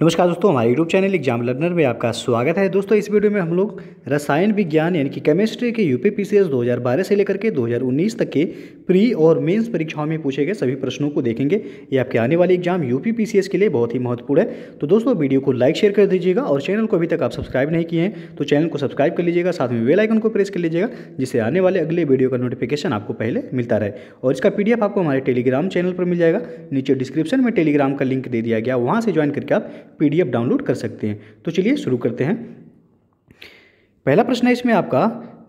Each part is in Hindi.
नमस्कार दोस्तों हमारे यूट्यूब चैनल एग्जाम लर्नर में आपका स्वागत है दोस्तों इस वीडियो में हम लोग रसायन विज्ञान यानी कि केमिस्ट्री के यूपी पीसीएस 2012 से लेकर के 2019 तक के प्री और मेंस परीक्षाओं में पूछे गए सभी प्रश्नों को देखेंगे ये आपके आने वाले एग्जाम यूपी पीसीएस के लिए बहुत ही महत्वपूर्ण है तो दोस्तों वीडियो को लाइक शेयर कर दीजिएगा और चैनल को अभी तक आप सब्सक्राइब नहीं किए हैं तो चैनल को सब्सक्राइब कर लीजिएगा साथ में वेलाइकन को प्रेस कर लीजिएगा जिससे आने वाले अगले वीडियो का नोटिफिकेशन आपको पहले मिलता रहे और इसका पी आपको हमारे टेलीग्राम चैनल पर मिल जाएगा नीचे डिस्क्रिप्शन में टेलीग्राम का लिंक दे दिया गया वहाँ से ज्वाइन करके आप पीडीएफ डाउनलोड कर सकते हैं तो चलिए शुरू करते हैं पहला प्रश्न है इसमें आपका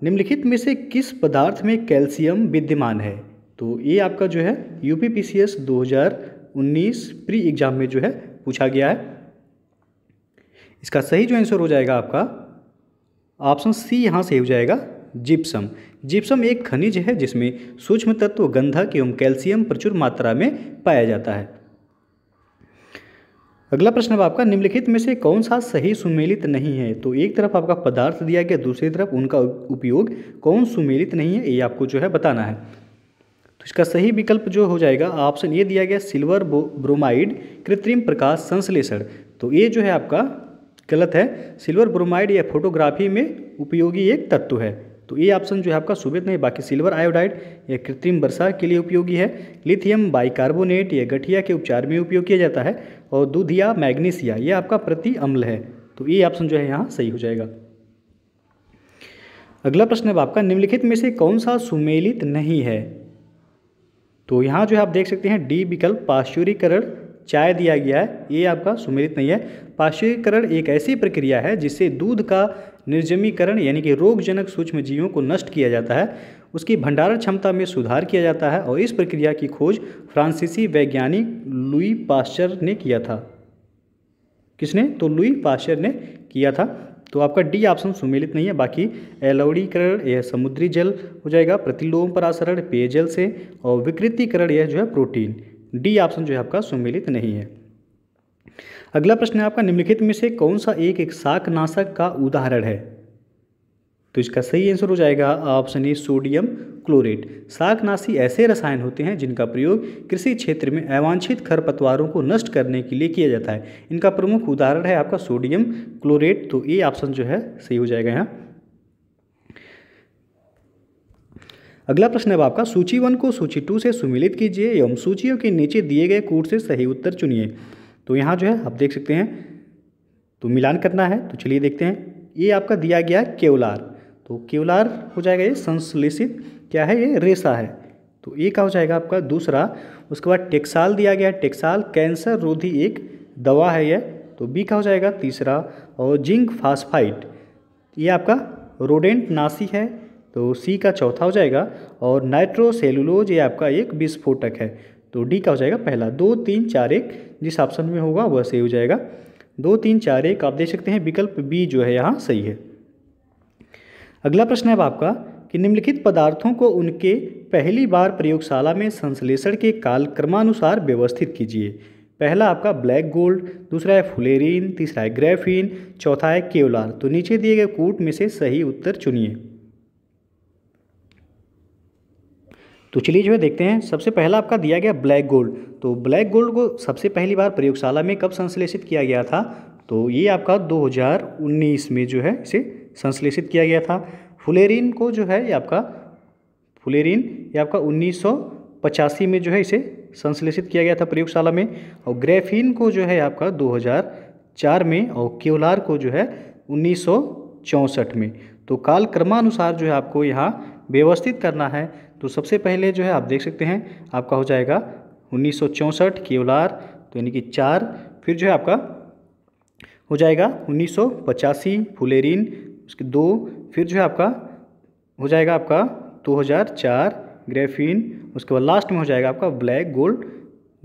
निम्नलिखित में से किस पदार्थ में कैल्शियम विद्यमान है तो ये आपका जो है U P P C S दो हज़ार उन्नीस प्री एग्जाम में जो है पूछा गया है इसका सही जो आंसर हो जाएगा आपका ऑप्शन सी यहाँ से हो जाएगा जिप्सम जिप्सम एक खनिज है जिसमें सूक्ष्म तत्व गंधक एवं कैल्शियम प्रचुर मात्रा में पाया जाता है अगला प्रश्न अब आपका निम्नलिखित में से कौन सा सही सुमेलित नहीं है तो एक तरफ आपका पदार्थ दिया गया दूसरी तरफ उनका उपयोग कौन सुमेलित नहीं है ये आपको जो है बताना है तो इसका सही विकल्प जो हो जाएगा ऑप्शन ए दिया गया सिल्वर ब्रोमाइड कृत्रिम प्रकाश संश्लेषण तो ये जो है आपका गलत है सिल्वर ब्रोमाइड या फोटोग्राफी में उपयोगी एक तत्व है तो ये ऑप्शन जो है आपका सुबित नहीं बाकी सिल्वर आयोडाइड या कृत्रिम वर्षा के लिए उपयोगी है लिथियम बाइकार्बोनेट या गठिया के उपचार में उपयोग किया जाता है और दूध या मैग्नीसिया ये आपका प्रति अम्ल है तो ये ऑप्शन जो है यहाँ सही हो जाएगा अगला प्रश्न है आपका निम्नलिखित में से कौन सा सुमेलित नहीं है तो यहाँ जो है आप देख सकते हैं डी विकल्प पाश्चुरीकरण चाय दिया गया है ये आपका सुमेलित नहीं है पाश्चुरीकरण एक ऐसी प्रक्रिया है जिससे दूध का निर्जमीकरण यानी कि रोगजनक सूक्ष्म जीवों को नष्ट किया जाता है उसकी भंडारण क्षमता में सुधार किया जाता है और इस प्रक्रिया की खोज फ्रांसीसी वैज्ञानिक लुई पास्चर ने किया था किसने तो लुई पास्चर ने किया था तो आपका डी ऑप्शन सुमेलित नहीं है बाकी एलौड़ीकरण यह समुद्री जल हो जाएगा प्रतिलोम पर आसरण पेयजल से और विकृतिकरण यह जो है प्रोटीन डी ऑप्शन जो है आपका सुमेलित नहीं है अगला प्रश्न है आपका निम्नलिखित में से कौन सा एक एक शाकनाशक का उदाहरण है तो इसका सही आंसर हो जाएगा ऑप्शन ए सोडियम क्लोरेट शाकनाशी ऐसे रसायन होते हैं जिनका प्रयोग कृषि क्षेत्र में अवांछित खरपतवारों को नष्ट करने के लिए किया जाता है इनका प्रमुख उदाहरण है आपका सोडियम क्लोरेट तो ये ऑप्शन जो है सही हो जाएगा यहाँ अगला प्रश्न है आपका सूची वन को सूची टू से सुमिलित कीजिए एवं सूचियों के नीचे दिए गए कूट से सही उत्तर चुनिए तो यहाँ जो है आप देख सकते हैं तो मिलान करना है तो चलिए देखते हैं ये आपका दिया गया केवलार तो केवलार हो जाएगा ये संश्लेषित क्या है ये रेशा है तो ये क्या हो जाएगा आपका दूसरा उसके बाद टेक्साल दिया गया है टेक्साल कैंसर रोधी एक दवा है यह तो बी का हो जाएगा तीसरा और जिंक फास्फाइट ये आपका रोडेंट नासी है तो सी का चौथा हो जाएगा और नाइट्रोसेलुलोज ये आपका एक विस्फोटक है तो डी का हो जाएगा पहला दो तीन चार एक जिस ऑप्शन में होगा वह सही हो जाएगा दो तीन चार एक आप देख सकते हैं विकल्प बी जो है यहाँ सही है अगला प्रश्न है आपका कि निम्नलिखित पदार्थों को उनके पहली बार प्रयोगशाला में संश्लेषण के काल क्रमानुसार व्यवस्थित कीजिए पहला आपका ब्लैक गोल्ड दूसरा है फुलेरिन तीसरा है ग्रेफिन चौथा है केवलार तो नीचे दिए गए कूट में से सही उत्तर चुनिए तो चलिए जो है देखते हैं सबसे पहला आपका दिया गया ब्लैक गोल्ड तो ब्लैक गोल्ड को सबसे पहली बार प्रयोगशाला में कब संश्लेषित किया गया था तो ये आपका 2019 में जो है इसे संश्लेषित किया गया था फुलेरिन को जो है ये आपका फुलेरिन ये आपका उन्नीस पचासी में जो है इसे संश्लेषित किया गया था प्रयोगशाला में और ग्रेफिन को जो है आपका 2004 में और केवलार को जो है उन्नीस में तो काल क्रमानुसार जो है आपको यहाँ व्यवस्थित करना है तो सबसे पहले जो है आप देख सकते हैं आपका हो जाएगा उन्नीस केवलार तो यानी कि चार फिर जो है आपका हो जाएगा उन्नीस सौ फुलेरिन उसके दो फिर जो है आपका हो जाएगा आपका दो हज़ार चार ग्रेफिन उसके बाद लास्ट में हो जाएगा आपका ब्लैक गोल्ड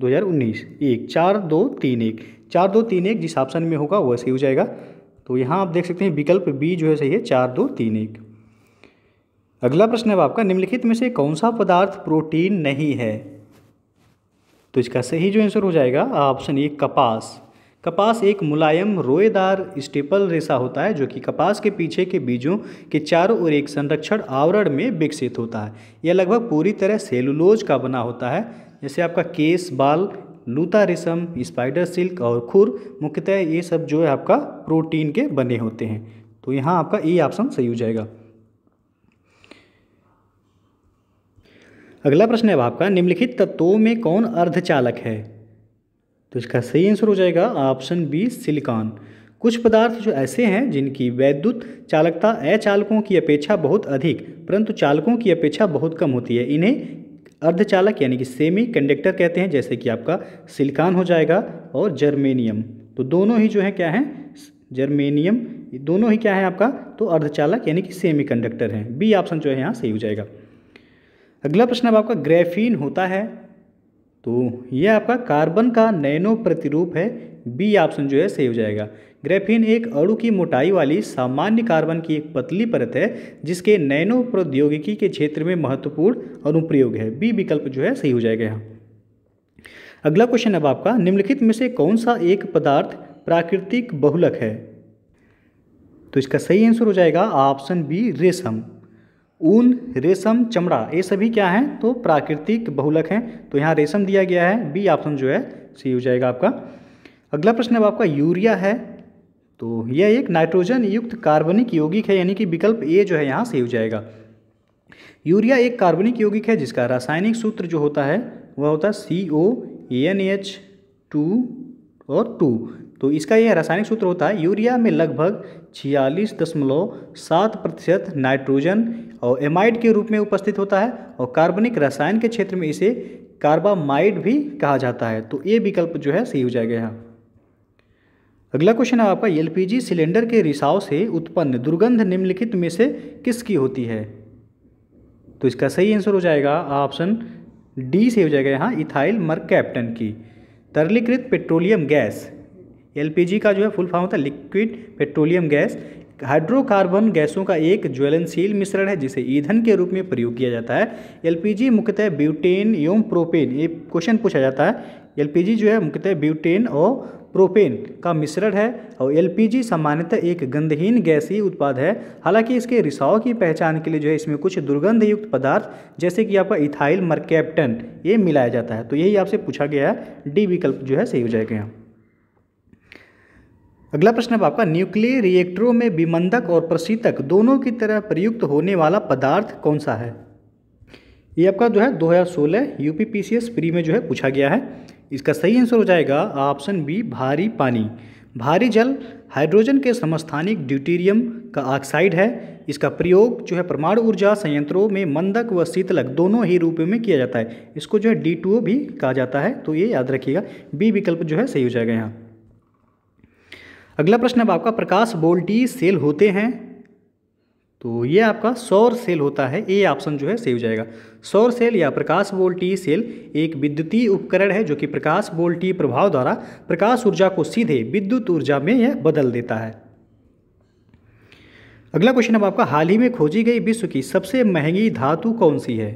2019 एक चार दो तीन एक चार दो तीन एक जिस ऑप्शन में होगा वैसे ही हो जाएगा तो यहाँ आप देख सकते हैं विकल्प बी जो है सही है चार दो तीन एक अगला प्रश्न है आपका निम्नलिखित में से कौन सा पदार्थ प्रोटीन नहीं है तो इसका सही जो आंसर हो जाएगा ऑप्शन ए कपास कपास एक मुलायम रोएदार स्टेपल रेशा होता है जो कि कपास के पीछे के बीजों के चारों ओर एक संरक्षण आवरण में विकसित होता है यह लगभग पूरी तरह सेलुलोज का बना होता है जैसे आपका केस बाल लूता रेशम स्पाइडर सिल्क और खुर मुख्यतः ये सब जो है आपका प्रोटीन के बने होते हैं तो यहाँ आपका ई ऑप्शन सही हो जाएगा अगला प्रश्न है आपका निम्नलिखित तत्वों में कौन अर्धचालक है तो इसका सही आंसर हो जाएगा ऑप्शन बी सिलिकॉन कुछ पदार्थ जो ऐसे हैं जिनकी वैद्युत चालकता अचालकों की अपेक्षा बहुत अधिक परंतु चालकों की अपेक्षा बहुत कम होती है इन्हें अर्धचालक यानी कि सेमी कंडक्टर कहते हैं जैसे कि आपका सिलिकॉन हो जाएगा और जर्मेनियम तो दोनों ही जो है क्या है जर्मेनियम दोनों ही क्या है आपका तो अर्धचालक यानी कि सेमी कंडक्टर हैं बी ऑप्शन जो है यहाँ सही हो जाएगा अगला प्रश्न अब आपका ग्रेफीन होता है तो ये आपका कार्बन का नैनो प्रतिरूप है बी ऑप्शन जो है सही हो जाएगा ग्रेफीन एक अणु की मोटाई वाली सामान्य कार्बन की एक पतली परत है जिसके नैनो प्रौद्योगिकी के क्षेत्र में महत्वपूर्ण अनुप्रयोग है बी विकल्प जो है सही हो जाएगा यहाँ अगला क्वेश्चन अब आपका निम्नलिखित में से कौन सा एक पदार्थ प्राकृतिक बहुलक है तो इसका सही आंसर हो जाएगा ऑप्शन बी रेशम ऊन रेशम चमड़ा ये सभी क्या हैं तो प्राकृतिक बहुलक हैं तो यहाँ रेशम दिया गया है बी ऑप्शन जो है सही हो जाएगा आपका अगला प्रश्न अब आपका यूरिया है तो यह एक नाइट्रोजन युक्त कार्बनिक यौगिक है यानी कि विकल्प ए जो है यहाँ सही हो जाएगा यूरिया एक कार्बनिक यौगिक है जिसका रासायनिक सूत्र जो होता है वह होता है C O N H two और टू तो इसका यह रासायनिक सूत्र होता है यूरिया में लगभग छियालीस दशमलव सात प्रतिशत नाइट्रोजन और एमाइड के रूप में उपस्थित होता है और कार्बनिक रसायन के क्षेत्र में इसे कार्बामाइड भी कहा जाता है तो ये विकल्प जो है सही हो जाएगा यहाँ अगला क्वेश्चन है आपका एलपीजी सिलेंडर के रिसाव से उत्पन्न दुर्गंध निम्नलिखित में से किसकी होती है तो इसका सही आंसर हो जाएगा ऑप्शन डी से हो जाएगा यहाँ इथाइल कैप्टन की तरलीकृत पेट्रोलियम गैस एलपीजी का जो है फुल फॉर्म होता है लिक्विड पेट्रोलियम गैस हाइड्रोकार्बन गैसों का एक ज्वलनशील मिश्रण है जिसे ईंधन के रूप में प्रयोग किया जाता है एलपीजी मुख्यतः ब्यूटेन एवं प्रोपेन ये क्वेश्चन पूछा जाता है एलपीजी जो है मुख्यतः ब्यूटेन और प्रोपेन का मिश्रण है और एलपीजी सामान्यतः एक गंधहीन गैसीय उत्पाद है हालांकि इसके रिसाव की पहचान के लिए जो है इसमें कुछ दुर्गंधयुक्त पदार्थ जैसे कि आपका इथाइल मर्केप्टन ये मिलाया जाता है तो यही आपसे पूछा गया है डी विकल्प जो है सही हो जाएगा यहाँ अगला प्रश्न अब आपका न्यूक्लियर रिएक्टरों में विमंदक और प्रशीतक दोनों की तरह प्रयुक्त होने वाला पदार्थ कौन सा है ये आपका जो है 2016 यूपी यू प्री में जो है पूछा गया है इसका सही आंसर हो जाएगा ऑप्शन बी भारी पानी भारी जल हाइड्रोजन के समस्थानिक ड्यूटीरियम का ऑक्साइड है इसका प्रयोग जो है परमाणु ऊर्जा संयंत्रों में मंदक व शीतलक दोनों ही रूप में किया जाता है इसको जो है डी भी कहा जाता है तो ये याद रखिएगा बी विकल्प जो है सही हो जाएगा यहाँ अगला प्रश्न अब आपका प्रकाश बोल्टी सेल होते हैं तो ये आपका सौर सेल होता है ए ऑप्शन जो है सही हो जाएगा सौर सेल या प्रकाश बोल्टी सेल एक विद्युतीय उपकरण है जो कि प्रकाश बोल्टी प्रभाव द्वारा प्रकाश ऊर्जा को सीधे विद्युत ऊर्जा में यह बदल देता है अगला क्वेश्चन अब आपका हाल ही में खोजी गई विश्व की सबसे महंगी धातु कौन सी है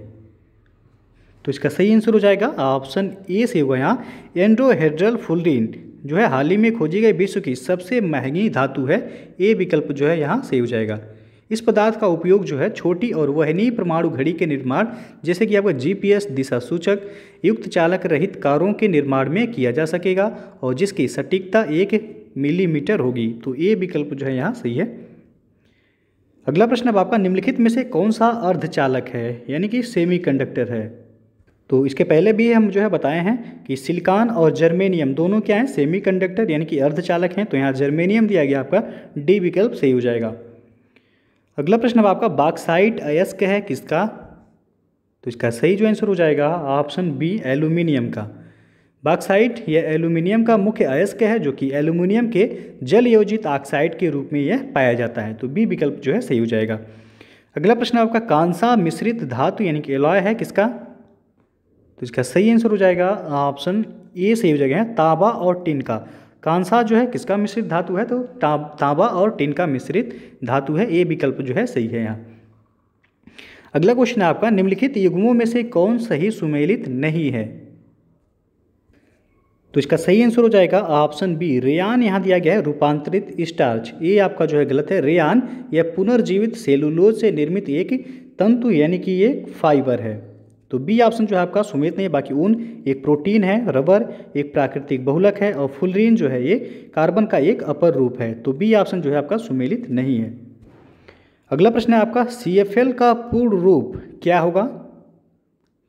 तो इसका सही आंसर हो जाएगा ऑप्शन ए से होगा यहाँ एंड्रोहेड्रल फुलरिन जो है हाल ही में खोजी गई विश्व की सबसे महंगी धातु है ए विकल्प जो है यहाँ सही हो जाएगा इस पदार्थ का उपयोग जो है छोटी और वहनीय परमाणु घड़ी के निर्माण जैसे कि आपका जीपीएस दिशा सूचक युक्त चालक रहित कारों के निर्माण में किया जा सकेगा और जिसकी सटीकता एक मिलीमीटर होगी तो ए विकल्प जो है यहाँ सही है अगला प्रश्न अब आपका निम्नलिखित में से कौन सा अर्धचालक है यानी कि सेमीकंडक्टर है तो इसके पहले भी हम जो है बताए हैं कि सिलिकॉन और जर्मेनियम दोनों क्या हैं सेमीकंडक्टर यानी कि अर्धचालक हैं तो यहाँ जर्मेनियम दिया गया आपका डी विकल्प सही हो जाएगा अगला प्रश्न अब आपका बाक्साइट अयस्क है किसका तो इसका सही जो आंसर हो जाएगा ऑप्शन बी एल्यूमिनियम का बाक्साइट यह एल्यूमिनियम का मुख्य अयस्क है जो कि एल्यूमिनियम के जल योजित ऑक्साइड के रूप में यह पाया जाता है तो बी विकल्प जो है सही हो जाएगा अगला प्रश्न आपका कांसा मिश्रित धातु यानी कि एलॉय है किसका तो इसका सही आंसर हो जाएगा ऑप्शन ए सही हो जाएगा तांबा और टिन का कांसा जो है किसका मिश्रित धातु है तो तांबा और टिन का मिश्रित धातु है ए विकल्प जो है सही है यहाँ अगला क्वेश्चन है आपका निम्नलिखित युग्मों में से कौन सही सुमेलित नहीं है तो इसका सही आंसर हो जाएगा ऑप्शन बी रेयान यहाँ दिया गया है रूपांतरित स्टार्च ये आपका जो है गलत है रेयान यह पुनर्जीवित सेलुलोज से निर्मित एक तंतु यानी कि ये फाइबर है तो बी ऑप्शन जो है आपका सुमेत नहीं बाकी ऊन एक प्रोटीन है रबर एक प्राकृतिक बहुलक है और फुलरीन जो है ये कार्बन का एक अपर रूप है तो बी ऑप्शन जो है आपका सुमेलित नहीं है अगला प्रश्न है आपका सी का पूर्ण रूप क्या होगा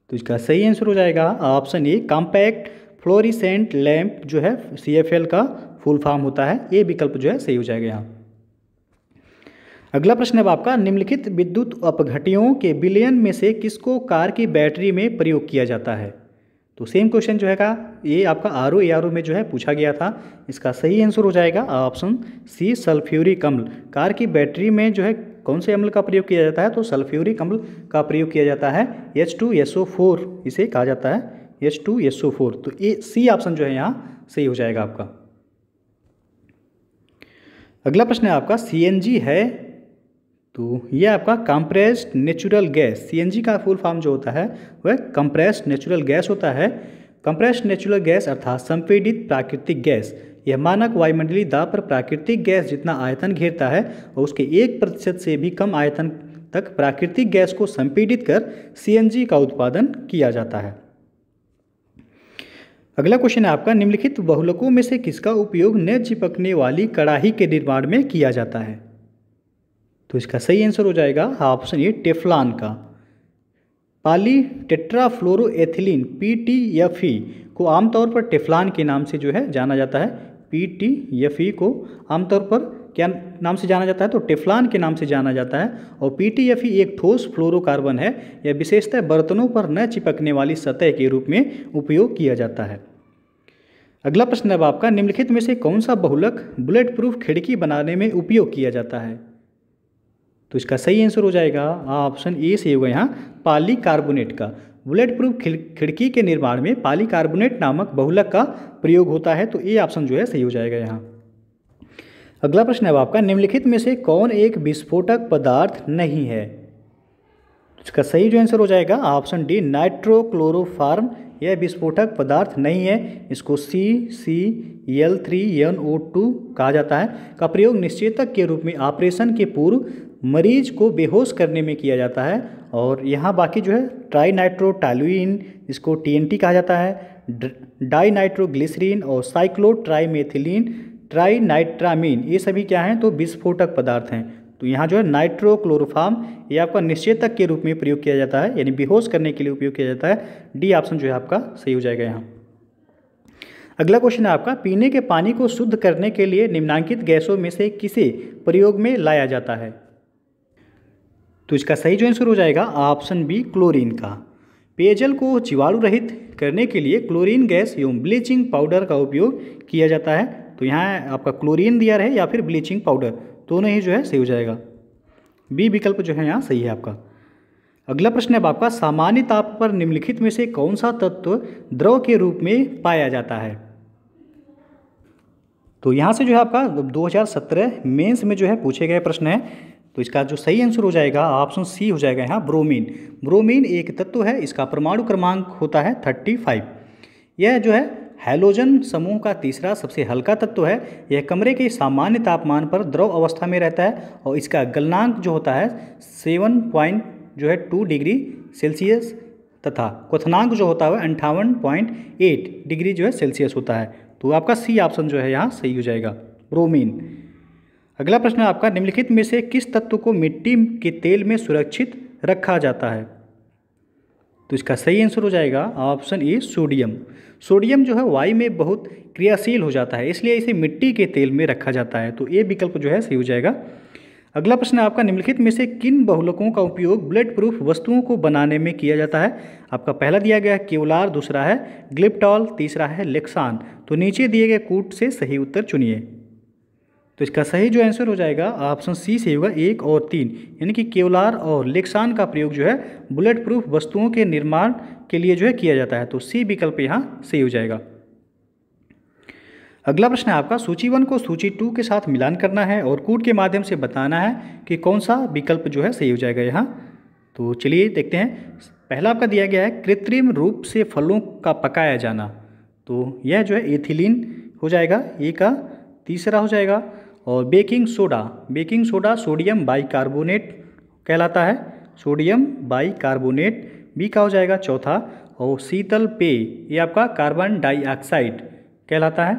तो इसका सही आंसर हो जाएगा option A compact fluorescent lamp जो है सी का फुल फॉर्म होता है ये विकल्प जो है सही हो जाएगा यहाँ अगला प्रश्न है आपका निम्नलिखित विद्युत अपघटियों के विलयन में से किसको कार की बैटरी में प्रयोग किया जाता है तो सेम क्वेश्चन जो है का ये आपका R O A R O में जो है पूछा गया था इसका सही आंसर हो जाएगा ऑप्शन सी सल्फ्यूरिक अम्ल कार की बैटरी में जो है कौन से अम्ल का प्रयोग किया जाता है तो सल्फ्यूरिक अम्ल का प्रयोग किया जाता है H two S O four इसे कहा जाता है H two S O four तो ये सी ऑप्शन जो है यहाँ सही हो जाएगा आपका अगला प्रश्न है आपका सी एन जी है तो ये आपका कंप्रेस्ड नेचुरल गैस सीएनजी का फुल फॉर्म जो होता है वह कंप्रेस्ड नेचुरल गैस होता है कंप्रेस्ड नेचुरल गैस अर्थात संपीड़ित प्राकृतिक गैस यह मानक वायुमंडलीय दाब पर प्राकृतिक गैस जितना आयतन घेरता है और उसके एक प्रतिशत से भी कम आयतन तक प्राकृतिक गैस को संपीड़ित कर सी का उत्पादन किया जाता है अगला क्वेश्चन है आपका निम्नलिखित बहुलकों में से किसका उपयोग न चिपकने वाली कड़ाही के निर्माण में किया जाता है तो इसका सही आंसर हो जाएगा ऑप्शन ए टेफलान का poly tetrafluoroethylene P T F E को आमतौर पर टेफलान के नाम से जो है जाना जाता है पी टी एफ ई को आमतौर पर क्या नाम से जाना जाता है तो टेफलान के नाम से जाना जाता है और पी टी एफ ई एक ठोस फ्लोरोकार्बन है यह विशेषतः बर्तनों पर न चिपकने वाली सतह के रूप में उपयोग किया जाता है अगला प्रश्न अब आपका निम्नलिखित में से कौन सा बहुलक बुलेट प्रूफ खिड़की बनाने में उपयोग किया जाता है तो इसका सही आंसर हो जाएगा ऑप्शन ए सही होगा यहाँ पाली कार्बोनेट का बुलेट प्रूफ खिड़की के निर्माण में पाली कार्बोनेट नामक बहुलक का प्रयोग होता है तो ए ऑप्शन जो है सही हो जाएगा यहाँ अगला प्रश्न है आपका निम्नलिखित में से कौन एक विस्फोटक पदार्थ नहीं है इसका सही जो आंसर हो जाएगा ऑप्शन डी नाइट्रोक्लोरोफार्म यह विस्फोटक पदार्थ नहीं है इसको C C L three N O two कहा जाता है का प्रयोग निश्चेतक के रूप में ऑपरेशन के पूर्व मरीज को बेहोश करने में किया जाता है और यहाँ बाकी जो है ट्राईनाइट्रोटालुइन इसको टीएनटी कहा जाता है डाइनाइट्रोग्लिसरीन और साइक्लोट्राईमेथिलीन ट्राइनाइट्रामीन ये सभी क्या हैं तो विस्फोटक पदार्थ हैं तो यहाँ जो है नाइट्रोक्लोरोफार्म ये आपका निश्चेतक के रूप में प्रयोग किया जाता है यानी बेहोश करने के लिए उपयोग किया जाता है डी ऑप्शन जो है आपका सही हो जाएगा यहाँ अगला क्वेश्चन है आपका पीने के पानी को शुद्ध करने के लिए निम्नांकित गैसों में से किसे प्रयोग में लाया जाता है तो इसका सही जो आंसर हो जाएगा ऑप्शन बी क्लोरीन का पेयजल को जीवाणु रहित करने के लिए क्लोरीन गैस एवं ब्लीचिंग पाउडर का उपयोग किया जाता है तो यहाँ आपका क्लोरीन दिया रहे या फिर ब्लीचिंग पाउडर दोनों ही जो है सही हो जाएगा बी विकल्प जो है यहाँ सही है आपका अगला प्रश्न है आपका सामान्य ताप पर निम्नलिखित में से कौन सा तत्व द्रव के रूप में पाया जाता है तो यहाँ से जो है आपका 2017 मेंस में जो है पूछे गए प्रश्न है तो इसका जो सही आंसर हो जाएगा ऑप्शन सी हो जाएगा यहाँ ब्रोमीन ब्रोमीन एक तत्व है इसका परमाणु क्रमांक होता है 35 यह जो है हैलोजन समूह का तीसरा सबसे हल्का तत्व है यह कमरे के सामान्य तापमान पर द्रव अवस्था में रहता है और इसका गलनांक जो होता है सेवन पॉइंट जो है टू डिग्री सेल्सियस तथा क्वथनांक जो होता है अंठावन पॉइंट एट डिग्री जो है सेल्सियस होता है तो आपका सी ऑप्शन जो है यहाँ सही हो जाएगा ब्रोमीन अगला प्रश्न आपका निम्नलिखित में से किस तत्व को मिट्टी के तेल में सुरक्षित रखा जाता है तो इसका सही आंसर हो जाएगा ऑप्शन ए सोडियम सोडियम जो है वायु में बहुत क्रियाशील हो जाता है इसलिए इसे मिट्टी के तेल में रखा जाता है तो ये विकल्प जो है सही हो जाएगा अगला प्रश्न आपका निम्नलिखित में से किन बहुलकों का उपयोग ब्लड प्रूफ वस्तुओं को बनाने में किया जाता है आपका पहला दिया गया है केवलार दूसरा है ग्लिप्टॉल तीसरा है लेक्सान तो नीचे दिए गए कूट से सही उत्तर चुनिए तो इसका सही जो आंसर हो जाएगा ऑप्शन सी सही होगा एक और तीन यानी कि केवलार और लेक्सान का प्रयोग जो है बुलेट प्रूफ वस्तुओं के निर्माण के लिए जो है किया जाता है तो सी विकल्प यहाँ सही हो जाएगा अगला प्रश्न है आपका सूची वन को सूची टू के साथ मिलान करना है और कूट के माध्यम से बताना है कि कौन सा विकल्प जो है सही हो जाएगा यहाँ तो चलिए देखते हैं पहला आपका दिया गया है कृत्रिम रूप से फलों का पकाया जाना तो यह जो है एथिलीन हो जाएगा ये का तीसरा हो जाएगा और baking soda baking soda sodium bicarbonate कहलाता है सोडियम बाइकार्बोनेट बी का हो जाएगा चौथा और शीतल पेय ये आपका कार्बन डाइऑक्साइड कहलाता है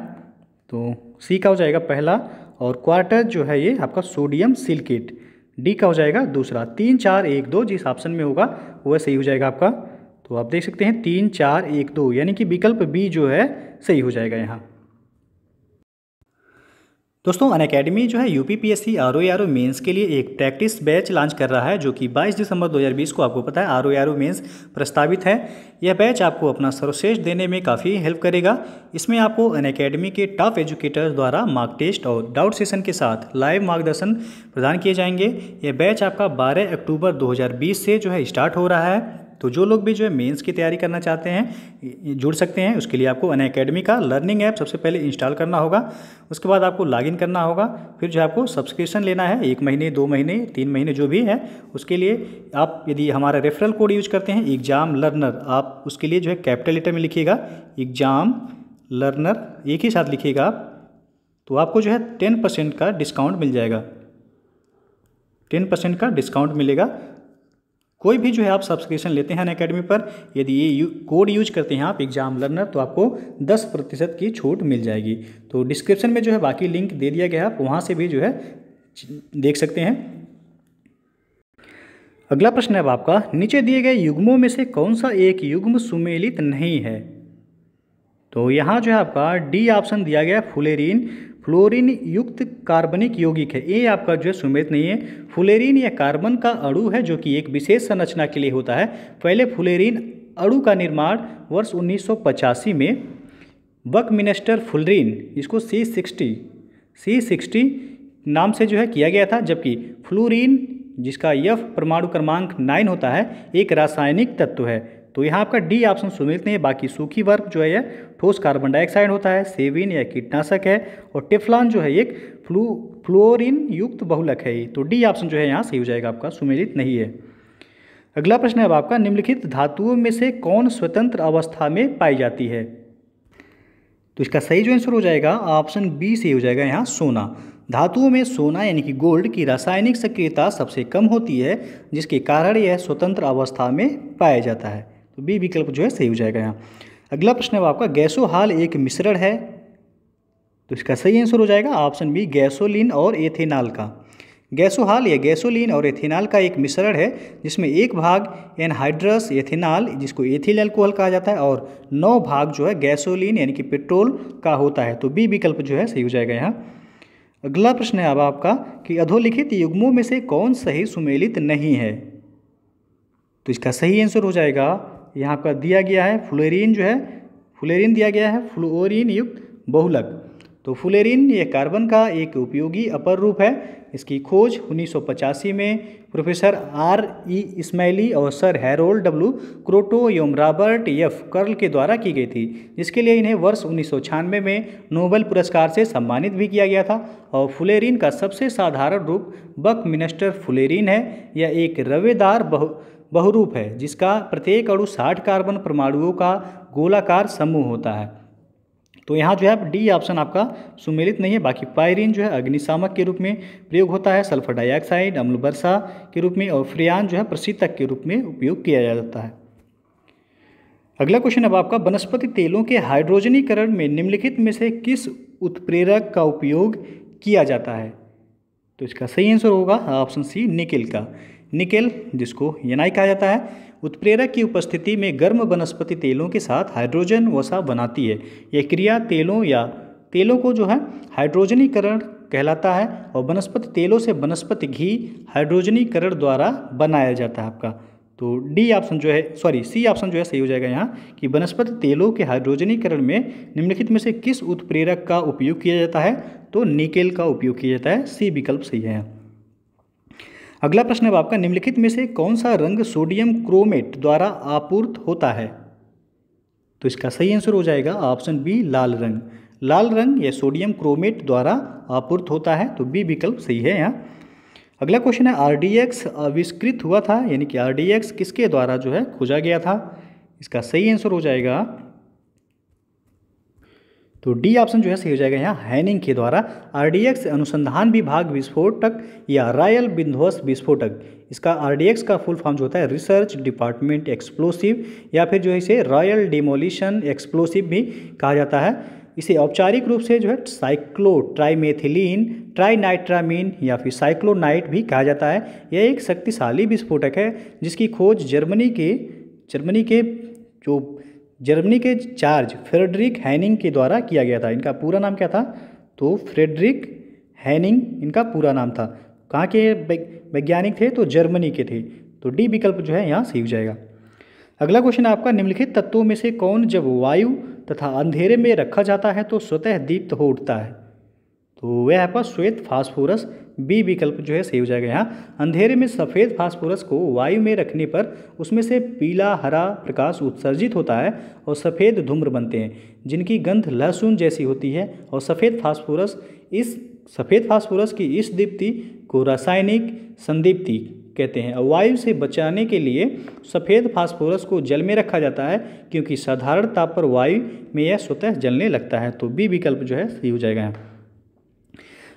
तो सी का हो जाएगा पहला और क्वार्टर जो है ये आपका सोडियम सिल्केट डी का हो जाएगा दूसरा तीन चार एक दो जिस ऑप्शन में होगा वह सही हो जाएगा आपका तो आप देख सकते हैं तीन चार एक दो यानी कि विकल्प बी जो है सही हो जाएगा यहाँ दोस्तों अन अकेडमी जो है U P P S C R O R O mains के लिए एक प्रैक्टिस बैच लॉन्च कर रहा है जो कि 22 दिसंबर 2020 को आपको पता है R O R O mains प्रस्तावित है यह बैच आपको अपना सर्वश्रेष्ठ देने में काफ़ी हेल्प करेगा इसमें आपको अन अकेडमी के टॉप एजुकेटर्स द्वारा मार्क टेस्ट और डाउट सेशन के साथ लाइव मार्गदर्शन प्रदान किए जाएंगे यह बैच आपका बारह अक्टूबर दो से जो है स्टार्ट हो रहा है तो जो लोग भी जो है मेंस की तैयारी करना चाहते हैं जुड़ सकते हैं उसके लिए आपको अन अकेडमी का लर्निंग ऐप सबसे पहले इंस्टॉल करना होगा उसके बाद आपको लॉगिन करना होगा फिर जो आपको सब्सक्रिप्शन लेना है एक महीने दो महीने तीन महीने जो भी है उसके लिए आप यदि हमारा रेफरल कोड यूज करते हैं एग्जाम लर्नर आप उसके लिए जो है कैपिटल लेटर में लिखिएगा एग्जाम लर्नर एक ही साथ लिखिएगा आप तो आपको जो है टेन परसेंट का डिस्काउंट मिल जाएगा टेन परसेंट का डिस्काउंट मिलेगा कोई भी जो है आप सब्सक्रिप्शन लेते हैं अन अकेडमी पर यदि ये यू, कोड यूज करते हैं आप एग्जाम लर्नर तो आपको 10 प्रतिशत की छूट मिल जाएगी तो डिस्क्रिप्शन में जो है बाकी लिंक दे दिया गया है आप वहाँ से भी जो है देख सकते हैं अगला प्रश्न है अब आपका नीचे दिए गए युग्मों में से कौन सा एक युग्म सुमेलित नहीं है तो यहाँ जो है आपका डी ऑप्शन दिया गया फुलेरिन फ्लोरीन युक्त कार्बनिक यौगिक है ये आपका जो है सुमेत नहीं है फुलेरिन या कार्बन का अणु है जो कि एक विशेष संरचना के लिए होता है पहले फुलेरिन अणु का निर्माण वर्ष उन्नीस में बक मिनेस्टर फुलरीन इसको सी सिक्सटी सी सिक्सटी नाम से जो है किया गया था जबकि फ्लोरीन जिसका यफ परमाणु क्रमांक नाइन होता है एक रासायनिक तत्व है तो यहाँ आपका डी ऑप्शन सुमेलित नहीं है बाकी सूखी वर्क जो है ठोस कार्बन डाइऑक्साइड होता है सेविन या कीटनाशक है और टेफलॉन जो है एक फ्लू फ्लोरिन युक्त बहुलक है तो डी ऑप्शन जो है यहाँ सही हो जाएगा आपका सुमेलित नहीं है अगला प्रश्न है अब आपका निम्नलिखित धातुओं में से कौन स्वतंत्र अवस्था में पाई जाती है तो इसका सही जो आंसर हो जाएगा ऑप्शन बी सही हो जाएगा यहाँ सोना धातुओं में सोना यानी कि गोल्ड की रासायनिक सक्रियता सबसे कम होती है जिसके कारण यह स्वतंत्र अवस्था में पाया जाता है तो बी विकल्प जो है सही हो जाएगा यहाँ अगला प्रश्न है आपका गैसो हाल एक मिश्रण है तो इसका सही आंसर हो जाएगा ऑप्शन बी गैसोलिन और एथेनॉल का गैसोहाल या गैसोलिन और एथेनॉल का एक मिश्रण है जिसमें एक भाग एनहाइड्रस एथेनॉल जिसको एथिल अल्कोहल कहा जाता है और नौ भाग जो है गैसोलिन यानी कि पेट्रोल का होता है तो बी विकल्प जो है सही हो जाएगा यहाँ अगला प्रश्न है अब आपका कि अधोलिखित युग्मों में से कौन सही सुमेलित नहीं है तो इसका सही आंसर हो जाएगा यहाँ आपका दिया गया है फ्लोरीन जो है फ्लोरीन दिया गया है फ्लोरीन युक्त बहुलक तो फुलेरिन ये कार्बन का एक उपयोगी अपर रूप है इसकी खोज उन्नीस में प्रोफेसर आर ई इस्माइली और सर हैरोल्ड डब्ल्यू क्रोटो एवं रॉबर्ट यफ कर्ल के द्वारा की गई थी जिसके लिए इन्हें वर्ष उन्नीस में नोबेल पुरस्कार से सम्मानित भी किया गया था और फुलेरिन का सबसे साधारण रूप बक मिनिस्टर फुलेरिन है यह एक रवेदार बहु बहुरूप है जिसका प्रत्येक अणु साठ कार्बन परमाणुओं का गोलाकार समूह होता है तो यहाँ जो है डी ऑप्शन आपका सुमेलित नहीं है बाकी पायरिन जो है अग्निशामक के रूप में प्रयोग होता है सल्फर डाइऑक्साइड अम्ल वर्षा के रूप में और फ्रियान जो है प्रशीतक के रूप में उपयोग किया जाता है अगला क्वेश्चन अब आपका वनस्पति तेलों के हाइड्रोजनीकरण में निम्नलिखित में से किस उत्प्रेरक का उपयोग किया जाता है तो इसका सही आंसर होगा ऑप्शन सी निकिल का निकेल जिसको यनाई कहा जाता है उत्प्रेरक की उपस्थिति में गर्म वनस्पति तेलों के साथ हाइड्रोजन वसा बनाती है यह क्रिया तेलों या तेलों को जो है हाइड्रोजनीकरण कहलाता है और वनस्पति तेलों से वनस्पति घी हाइड्रोजनीकरण द्वारा बनाया जाता है आपका तो डी ऑप्शन जो है सॉरी सी ऑप्शन जो है सही हो जाएगा यहाँ कि वनस्पति तेलों के हाइड्रोजनीकरण में निम्नलिखित में से किस उत्प्रेरक का उपयोग किया जाता है तो निकेल का उपयोग किया जाता है सी विकल्प सही है यहाँ अगला प्रश्न है आपका निम्नलिखित में से कौन सा रंग सोडियम क्रोमेट द्वारा आपूर्त होता है तो इसका सही आंसर हो जाएगा ऑप्शन बी लाल रंग लाल रंग या सोडियम क्रोमेट द्वारा आपूर्त होता है तो बी विकल्प सही है यहाँ अगला क्वेश्चन है एक्स आविष्कृत हुआ था यानी कि एक्स किसके द्वारा जो है खोजा गया था इसका सही आंसर हो जाएगा तो डी ऑप्शन जो है सही हो जाएगा यहाँ हैनिंग के द्वारा आरडीएक्स अनुसंधान विभाग विस्फोटक या रॉयल बिंध्वस विस्फोटक इसका आरडीएक्स का फुल फॉर्म जो होता है रिसर्च डिपार्टमेंट एक्सप्लोसिव या फिर जो है इसे रॉयल डिमोलिशन एक्सप्लोसिव भी कहा जाता है इसे औपचारिक रूप से जो है साइक्लो ट्राईमेथिलीन ट्राइनाइट्रामीन या फिर साइक्लोनाइट भी कहा जाता है यह एक शक्तिशाली विस्फोटक है जिसकी खोज जर्मनी के जर्मनी के जो जर्मनी के चार्ज फ्रेडरिक हैनिंग के द्वारा किया गया था इनका पूरा नाम क्या था तो फ्रेडरिक हैनिंग इनका पूरा नाम था कहाँ के वैज्ञानिक थे तो जर्मनी के थे तो डी विकल्प जो है यहाँ सही हो जाएगा अगला क्वेश्चन आपका निम्नलिखित तत्वों में से कौन जब वायु तथा अंधेरे में रखा जाता है तो स्वतः दीप्त हो उठता है तो वह आपका श्वेत फास्फोरस बी विकल्प जो है सही हो जाएगा यहाँ अंधेरे में सफ़ेद फास्फोरस को वायु में रखने पर उसमें से पीला हरा प्रकाश उत्सर्जित होता है और सफ़ेद धूम्र बनते हैं जिनकी गंध लहसुन जैसी होती है और सफ़ेद फास्फोरस इस सफ़ेद फास्फोरस की इस दीप्ति को रासायनिक संदीप्ति कहते हैं वायु से बचाने के लिए सफ़ेद फास्फोरस को जल में रखा जाता है क्योंकि साधारण ताप पर वायु में यह स्वतः जलने लगता है तो बी विकल्प जो है सही हो जाएगा यहाँ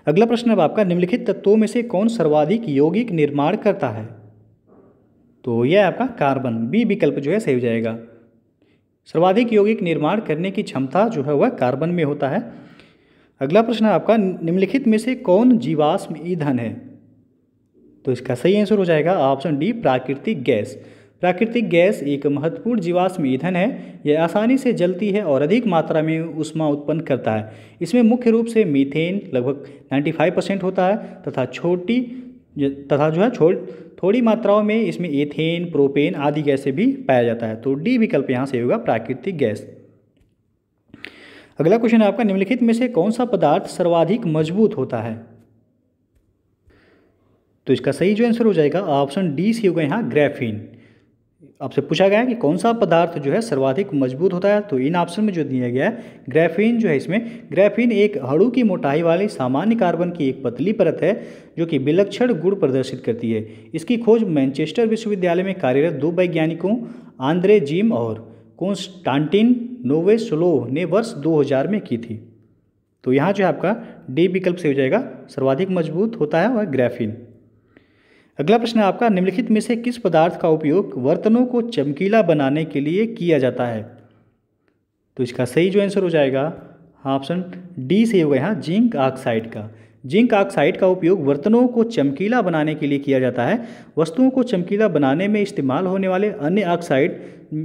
अगला प्रश्न अब आपका निम्नलिखित तत्वों में से कौन सर्वाधिक यौगिक निर्माण करता है तो यह आपका कार्बन बी विकल्प जो है सही हो जाएगा सर्वाधिक यौगिक निर्माण करने की क्षमता जो है वह कार्बन में होता है अगला प्रश्न आपका निम्नलिखित में से कौन जीवाश्म ईंधन है तो इसका सही आंसर हो जाएगा ऑप्शन डी प्राकृतिक गैस प्राकृतिक गैस एक महत्वपूर्ण जीवाश्म ईंधन है यह आसानी से जलती है और अधिक मात्रा में उष्मा उत्पन्न करता है इसमें मुख्य रूप से मीथेन लगभग 95 परसेंट होता है तथा छोटी तथा जो है छोट थोड़ी मात्राओं में इसमें एथेन प्रोपेन आदि गैसें भी पाया जाता है तो डी विकल्प यहाँ से होगा प्राकृतिक गैस अगला क्वेश्चन है आपका निम्नलिखित में से कौन सा पदार्थ सर्वाधिक मजबूत होता है तो इसका सही जो आंसर हो जाएगा ऑप्शन डी सी होगा यहाँ ग्रेफिन आपसे पूछा गया है कि कौन सा पदार्थ जो है सर्वाधिक मजबूत होता है तो इन ऑप्शन में जो दिया गया है ग्रेफीन जो है इसमें ग्रेफीन एक हड़ू की मोटाई वाली सामान्य कार्बन की एक पतली परत है जो कि विलक्षण गुण प्रदर्शित करती है इसकी खोज मैनचेस्टर विश्वविद्यालय में कार्यरत दो वैज्ञानिकों आंद्रे जिम और कॉन्स्टांटिन नोवेसलोव ने वर्ष दो में की थी तो यहाँ जो है आपका डी विकल्प से हो जाएगा सर्वाधिक मजबूत होता है वह ग्रेफिन अगला प्रश्न है आपका निम्नलिखित में से किस पदार्थ का उपयोग बर्तनों को चमकीला बनाने के लिए किया जाता है तो इसका सही जो आंसर हो जाएगा हाँ ऑप्शन डी से होगा यहाँ जिंक ऑक्साइड का जिंक ऑक्साइड का उपयोग बर्तनों को चमकीला बनाने के लिए किया जाता है वस्तुओं को चमकीला बनाने में इस्तेमाल होने वाले अन्य ऑक्साइड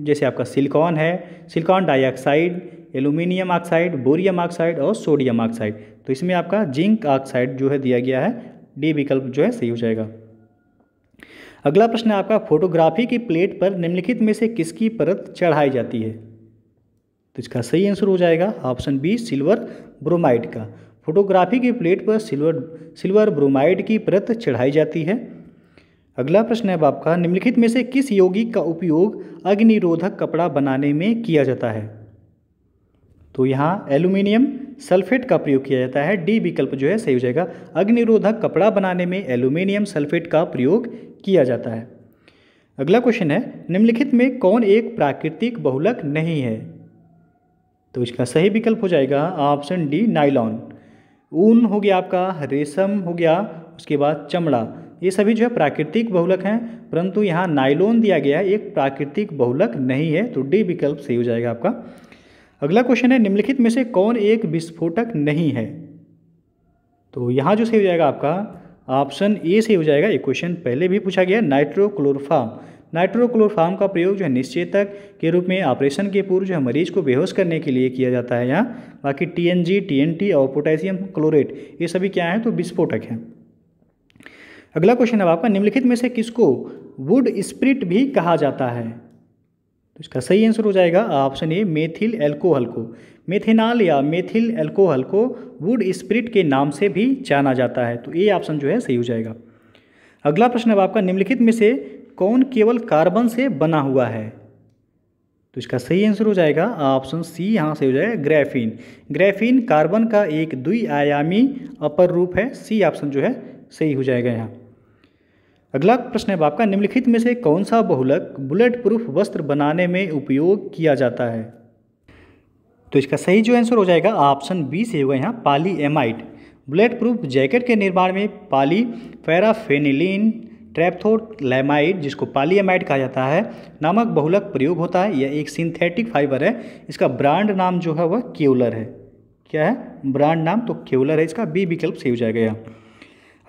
जैसे आपका सिलिकॉन है silicon dioxide aluminium oxide barium oxide और सोडियम ऑक्साइड तो इसमें आपका जिंक ऑक्साइड जो है दिया गया है डी विकल्प जो है सही हो जाएगा अगला प्रश्न आपका फोटोग्राफी की प्लेट पर निम्नलिखित में से किसकी परत चढ़ाई जाती है तो इसका सही आंसर हो जाएगा ऑप्शन बी सिल्वर ब्रोमाइड का फोटोग्राफी की प्लेट पर सिल्वर सिल्वर ब्रोमाइड की परत चढ़ाई जाती है अगला प्रश्न है आपका निम्नलिखित में से किस यौगिक का उपयोग अग्निरोधक कपड़ा बनाने में किया जाता है तो यहाँ एल्यूमिनियम सल्फेट का प्रयोग किया जाता है डी विकल्प जो है सही हो जाएगा अग्निरोधक कपड़ा बनाने में एल्यूमिनियम सल्फेट का प्रयोग किया जाता है अगला क्वेश्चन है निम्नलिखित में कौन एक प्राकृतिक बहुलक नहीं है तो इसका सही विकल्प हो जाएगा ऑप्शन डी नाइलॉन ऊन हो गया आपका रेशम हो गया उसके बाद चमड़ा ये सभी जो है प्राकृतिक बहुलक हैं परंतु यहाँ नाइलॉन दिया गया है एक प्राकृतिक बहुलक नहीं है तो डी विकल्प सही हो जाएगा आपका अगला क्वेश्चन है निम्नलिखित में से कौन एक विस्फोटक नहीं है तो यहाँ जो सही हो जाएगा आपका ऑप्शन ए से हो जाएगा ये क्वेश्चन पहले भी पूछा गया नाइट्रोक्लोरफार्म नाइट्रोक्लोरफार्म का प्रयोग जो है निश्चेतक के रूप में ऑपरेशन के पूर्व जो है मरीज को बेहोश करने के लिए किया जाता है यहाँ बाकी टीएनजी टीएनटी और पोटेशियम क्लोरेट ये सभी क्या हैं तो विस्फोटक हैं अगला क्वेश्चन है आपका निम्नलिखित में से किसको वुड स्प्रिट भी कहा जाता है तो इसका सही आंसर हो जाएगा ऑप्शन ए मेथिल एल्कोहल को मेथेनॉल या मेथिल एल्कोहल को वुड स्प्रिट के नाम से भी जाना जाता है तो ये ऑप्शन जो है सही हो जाएगा अगला प्रश्न अब आपका निम्नलिखित में से कौन केवल कार्बन से बना हुआ है तो इसका सही आंसर हो जाएगा ऑप्शन सी यहाँ से हो जाएगा ग्रेफीन ग्रेफीन कार्बन का एक द्विआयामी अपर रूप है सी ऑप्शन जो है सही हो जाएगा यहाँ अगला प्रश्न है आपका निम्नलिखित में से कौन सा बहुलक बुलेट प्रूफ वस्त्र बनाने में उपयोग किया जाता है तो इसका सही जो आंसर हो जाएगा ऑप्शन बी से होगा यहाँ poly amide bullet proof jacket के निर्माण में पाली पैराफेनिलिन लेमाइट जिसको पालीएमाइड कहा जाता है नामक बहुलक प्रयोग होता है यह एक सिंथेटिक फाइबर है इसका ब्रांड नाम जो है वह केवलर है क्या है ब्रांड नाम तो केवलर है इसका बी विकल्प सही हो जाएगा यहाँ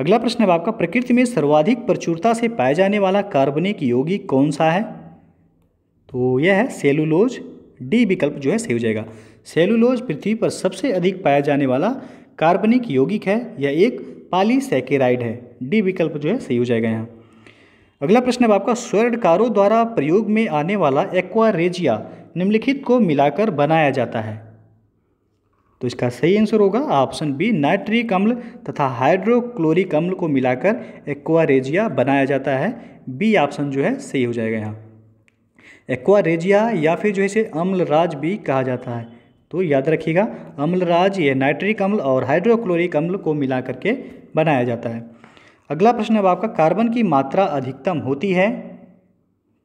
अगला प्रश्न है आपका प्रकृति में सर्वाधिक प्रचुरता से पाया जाने वाला कार्बनिक यौगिक कौन सा है तो यह है सेलुलोज डी विकल्प जो है सही हो जाएगा सेलुलोज पृथ्वी पर सबसे अधिक पाया जाने वाला कार्बनिक यौगिक है यह एक पालीसेकेराइड है डी विकल्प जो है सही हो जाएगा यहाँ अगला प्रश्न है आपका स्वर्णकारों द्वारा प्रयोग में आने वाला एक्वारेजिया निम्नलिखित को मिलाकर बनाया जाता है तो इसका सही आंसर होगा ऑप्शन बी नाइट्रिक अम्ल तथा हाइड्रोक्लोरिक अम्ल को मिलाकर एक्वारेजिया बनाया जाता है बी ऑप्शन जो है सही हो जाएगा यहाँ एक्वारेजिया या फिर जो है इसे अम्लराज भी कहा जाता है तो याद रखिएगा अम्लराज ये नाइट्रिक अम्ल और हाइड्रोक्लोरिक अम्ल को मिला करके बनाया जाता है अगला प्रश्न अब आपका कार्बन की मात्रा अधिकतम होती है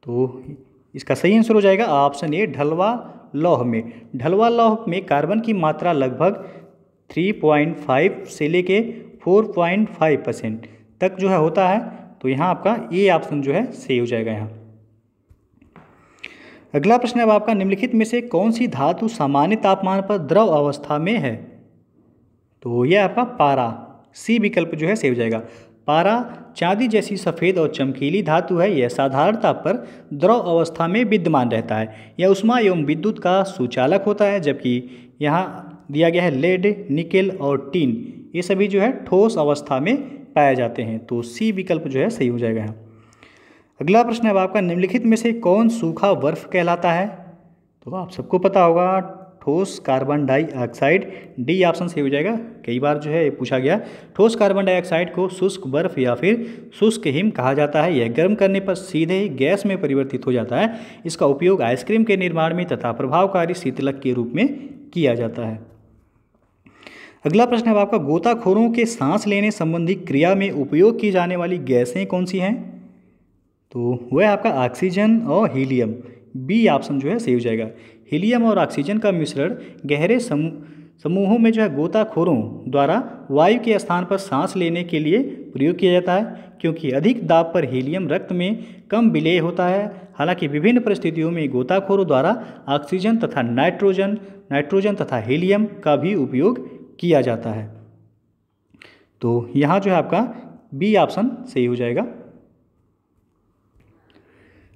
तो इसका सही आंसर हो जाएगा ऑप्शन ए ढलवा लौह में ढलवा लौह में कार्बन की मात्रा लगभग 3.5 से लेके 4.5 परसेंट तक जो है होता है तो यहाँ आपका ए ऑप्शन जो है सही हो जाएगा यहाँ अगला प्रश्न अब आपका निम्नलिखित में से कौन सी धातु सामान्य तापमान पर द्रव अवस्था में है तो यह आपका पारा सी विकल्प जो है सेव हो जाएगा पारा चांदी जैसी सफ़ेद और चमकीली धातु है यह साधारणता पर द्रव अवस्था में विद्यमान रहता है यह उष्मा एवं विद्युत का सुचालक होता है जबकि यहाँ दिया गया है लेड निकेल और टीन ये सभी जो है ठोस अवस्था में पाए जाते हैं तो सी विकल्प जो है सही हो जाएगा अगला प्रश्न है आपका निम्नलिखित में से कौन सूखा बर्फ कहलाता है तो आप सबको पता होगा ठोस कार्बन डाइऑक्साइड डी ऑप्शन सही हो जाएगा कई बार जो है ये पूछा गया ठोस कार्बन डाइऑक्साइड को शुष्क बर्फ या फिर शुष्क हिम कहा जाता है यह गर्म करने पर सीधे ही गैस में परिवर्तित हो जाता है इसका उपयोग आइसक्रीम के निर्माण में तथा प्रभावकारी शीतलक के रूप में किया जाता है अगला प्रश्न है आपका गोताखोरों के सांस लेने संबंधी क्रिया में उपयोग की जाने वाली गैसें कौन सी हैं तो वह आपका ऑक्सीजन और हीलियम बी ऑप्शन जो है सही हो जाएगा हीलियम और ऑक्सीजन का मिश्रण गहरे समूहों में जो है गोताखोरों द्वारा वायु के स्थान पर सांस लेने के लिए प्रयोग किया जाता है क्योंकि अधिक दाब पर हीलियम रक्त में कम विलय होता है हालांकि विभिन्न परिस्थितियों में गोताखोरों द्वारा ऑक्सीजन तथा नाइट्रोजन नाइट्रोजन तथा हीलियम का भी उपयोग किया जाता है तो यहाँ जो है आपका बी ऑप्शन सही हो जाएगा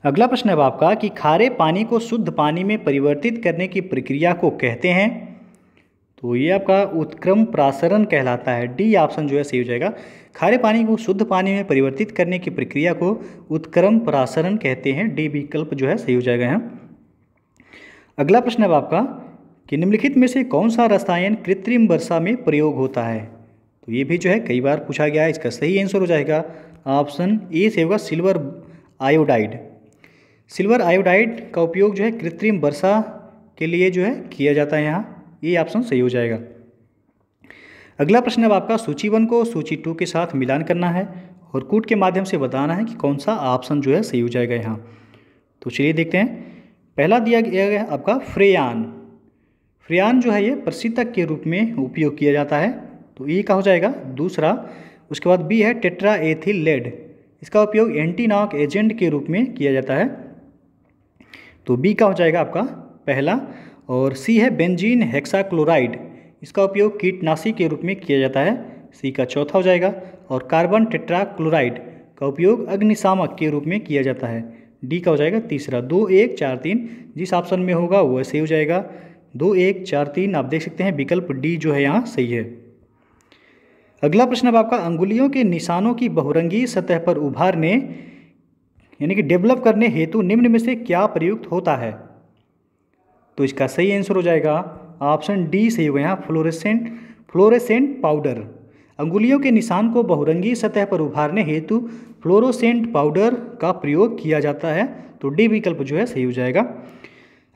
अगला प्रश्न है आपका कि खारे पानी को शुद्ध पानी में परिवर्तित करने की प्रक्रिया को कहते हैं तो ये आपका उत्क्रम प्रासरण कहलाता है डी ऑप्शन जो है सही हो जाएगा खारे पानी को शुद्ध पानी में परिवर्तित करने की प्रक्रिया को उत्क्रम प्रासरण कहते हैं डी विकल्प जो है सही हो जाएगा यहाँ अगला प्रश्न है आपका कि निम्नलिखित में से कौन सा रसायन कृत्रिम वर्षा में प्रयोग होता है तो ये भी जो है कई बार पूछा गया है इसका सही आंसर हो जाएगा ऑप्शन ए से होगा सिल्वर आयोडाइड सिल्वर आयोडाइड का उपयोग जो है कृत्रिम वर्षा के लिए जो है किया जाता है यहाँ ये ऑप्शन सही हो जाएगा अगला प्रश्न अब आपका सूची वन को सूची टू के साथ मिलान करना है और कूट के माध्यम से बताना है कि कौन सा ऑप्शन जो है सही हो जाएगा यहाँ तो चलिए देखते हैं पहला दिया गया है आपका फ्रेयान फ्रेयान जो है ये प्रसिद्धक के रूप में उपयोग किया जाता है तो ये का हो जाएगा दूसरा उसके बाद बी है टेट्रा एथिल लेड इसका उपयोग एंटीनॉक एजेंट के रूप में किया जाता है तो बी का हो जाएगा आपका पहला और सी है बेंजीन हेक्साक्लोराइड इसका उपयोग कीटनाशी के रूप में किया जाता है सी का चौथा हो जाएगा और कार्बन टेट्राक्लोराइड का उपयोग अग्निशामक के रूप में किया जाता है डी का हो जाएगा तीसरा दो एक चार तीन जिस ऑप्शन में होगा वह सही हो जाएगा दो एक चार तीन आप देख सकते हैं विकल्प डी जो है यहाँ सही है अगला प्रश्न अब आपका अंगुलियों के निशानों की बहुरंगी सतह पर उभारने यानी कि डेवलप करने हेतु निम्न में से क्या प्रयुक्त होता है तो इसका सही आंसर हो जाएगा ऑप्शन डी सही होगा यहाँ फ्लोरेसेंट फ्लोरेसेंट पाउडर अंगुलियों के निशान को बहुरंगी सतह पर उभारने हेतु फ्लोरोसेंट पाउडर का प्रयोग किया जाता है तो डी विकल्प जो है सही हो जाएगा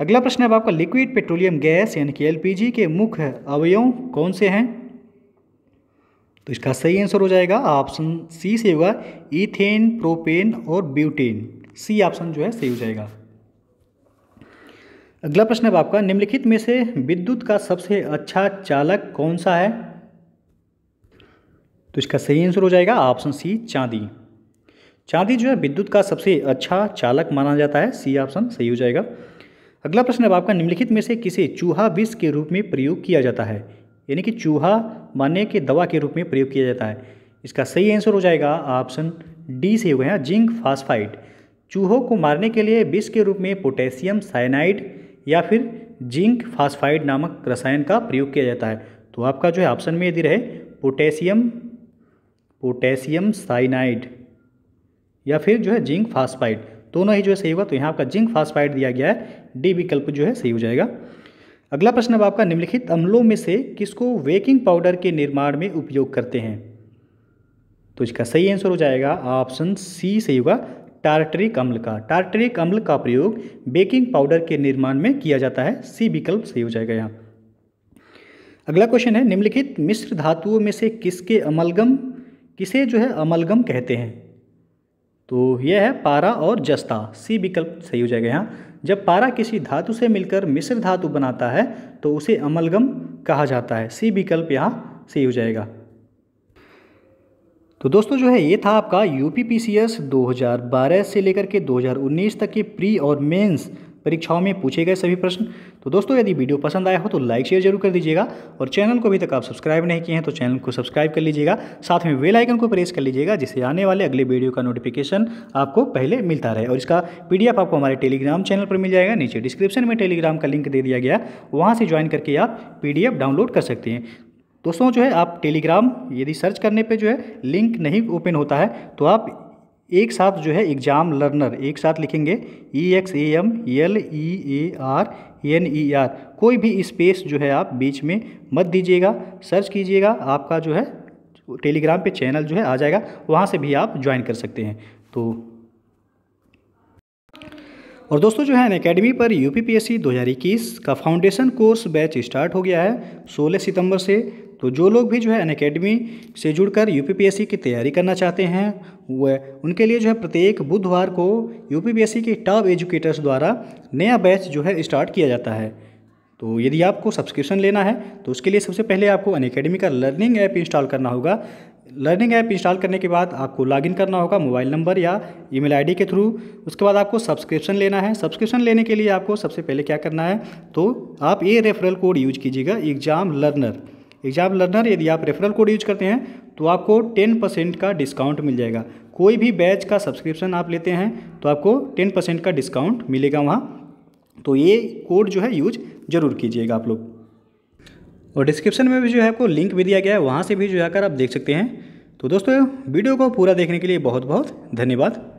अगला प्रश्न है आपका लिक्विड पेट्रोलियम गैस यानी कि एलपीजी के मुख्य अवयव कौन से हैं तो इसका सही आंसर हो जाएगा ऑप्शन सी से होगा इथेन प्रोपेन और ब्यूटेन सी ऑप्शन जो है सही हो जाएगा अगला प्रश्न है आपका निम्नलिखित में से विद्युत का सबसे अच्छा चालक कौन सा है तो इसका सही आंसर हो जाएगा ऑप्शन सी चांदी चांदी जो है विद्युत का सबसे अच्छा चालक माना जाता है सी ऑप्शन सही हो जाएगा अगला प्रश्न अब आपका निम्नलिखित में से किसे चूहा विष के रूप में प्रयोग किया जाता है यानी कि चूहा मारने के दवा के रूप में प्रयोग किया जाता है इसका सही आंसर हो जाएगा ऑप्शन डी से होगा गया जिंक फास्फाइड चूहों को मारने के लिए विष के रूप में पोटेशियम साइनाइड या फिर जिंक फास्फाइड नामक रसायन का प्रयोग किया जाता है तो आपका जो है ऑप्शन में यदि रहे पोटेशियम पोटेशियम साइनाइड या फिर जो है जिंक फास्फाइड दोनों ही जो है सही होगा तो यहाँ आपका जिंक फास्फाइड दिया गया है डी विकल्प जो है सही हो जाएगा अगला प्रश्न अब आपका निम्नलिखित अम्लों में से किसको वेकिंग पाउडर के निर्माण में उपयोग करते हैं तो इसका सही आंसर हो जाएगा ऑप्शन सी सही होगा टार्टरिक अम्ल का टार्टरिक अम्ल का प्रयोग बेकिंग पाउडर के निर्माण में किया जाता है सी विकल्प सही हो जाएगा यहाँ अगला क्वेश्चन है निम्नलिखित मिश्र धातुओं में से किसके अमलगम किसे जो है अमलगम कहते हैं तो यह है पारा और जस्ता सी विकल्प सही हो जाएगा यहाँ जब पारा किसी धातु से मिलकर मिश्र धातु बनाता है तो उसे अमलगम कहा जाता है सी विकल्प यहाँ सही हो जाएगा तो दोस्तों जो है ये था आपका यू पी एस दो हज़ार बारह से लेकर के दो हज़ार उन्नीस तक के प्री और मेंस परीक्षाओं में पूछे गए सभी प्रश्न तो दोस्तों यदि वीडियो पसंद आया हो तो लाइक शेयर जरूर कर दीजिएगा और चैनल को अभी तक आप सब्सक्राइब नहीं किए हैं तो चैनल को सब्सक्राइब कर लीजिएगा साथ में वेल आइकन को प्रेस कर लीजिएगा जिससे आने वाले अगले वीडियो का नोटिफिकेशन आपको पहले मिलता रहे और इसका पी आपको हमारे टेलीग्राम चैनल पर मिल जाएगा नीचे डिस्क्रिप्शन में टेलीग्राम का लिंक दे दिया गया वहाँ से ज्वाइन करके आप पी डाउनलोड कर सकते हैं दोस्तों जो है आप टेलीग्राम यदि सर्च करने पे जो है लिंक नहीं ओपन होता है तो आप एक साथ जो है एग्ज़ाम लर्नर एक साथ लिखेंगे E X A M L E A R N E R कोई भी स्पेस जो है आप बीच में मत दीजिएगा सर्च कीजिएगा आपका जो है टेलीग्राम पे चैनल जो है आ जाएगा वहाँ से भी आप ज्वाइन कर सकते हैं तो और दोस्तों जो है अन अकेडमी पर U P P S C दो हज़ार इक्कीस का फाउंडेशन कोर्स बैच स्टार्ट हो गया है सोलह सितंबर से तो जो लोग भी जो है अनएकेडमी से जुड़कर यूपीपीएससी की तैयारी करना चाहते हैं वह उनके लिए जो है प्रत्येक बुधवार को यूपीपीएससी के टॉप एजुकेटर्स द्वारा नया बैच जो है स्टार्ट किया जाता है तो यदि आपको सब्सक्रिप्शन लेना है तो उसके लिए सबसे पहले आपको अन का लर्निंग ऐप इंस्टॉल करना होगा लर्निंग ऐप इंस्टॉल करने के बाद आपको लॉगिन करना होगा मोबाइल नंबर या ईमेल आईडी के थ्रू उसके बाद आपको सब्सक्रिप्शन लेना है सब्सक्रिप्शन लेने के लिए आपको सबसे पहले क्या करना है तो आप ये रेफरल कोड यूज कीजिएगा एग्जाम लर्नर एग्जाम लर्नर यदि आप रेफरल कोड यूज करते हैं तो आपको टेन परसेंट का डिस्काउंट मिल जाएगा कोई भी बैच का सब्सक्रिप्शन आप लेते हैं तो आपको टेन परसेंट का डिस्काउंट मिलेगा वहाँ तो ये कोड जो है यूज ज़रूर कीजिएगा आप लोग और डिस्क्रिप्शन में भी जो है आपको लिंक भी दिया गया है वहाँ से भी जो जाकर आप देख सकते हैं तो दोस्तों वीडियो को पूरा देखने के लिए बहुत बहुत धन्यवाद